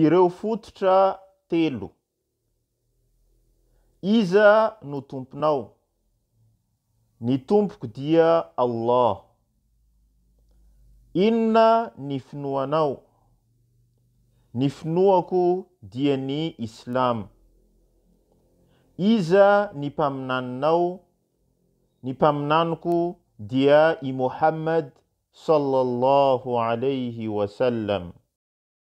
ireo fototra telo iza no tomponao ny tompoko dia allah inona ny finoanao ny finoako dia ny islam iza ny mpaminaninao ny mpaminaniko dia i mohammad salallahu alaihi wasallam